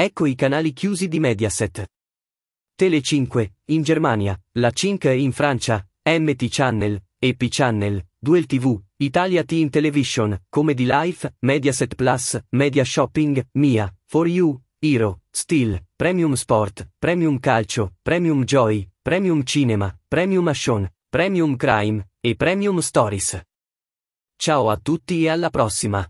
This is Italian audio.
Ecco i canali chiusi di Mediaset. Tele 5, in Germania, la Cink in Francia, MT Channel, EP Channel, Duel TV, Italia Team Television, Comedy Life, Mediaset Plus, Media Shopping, Mia, For You, Hero, Steel, Premium Sport, Premium Calcio, Premium Joy, Premium Cinema, Premium Action, Premium Crime e Premium Stories. Ciao a tutti e alla prossima!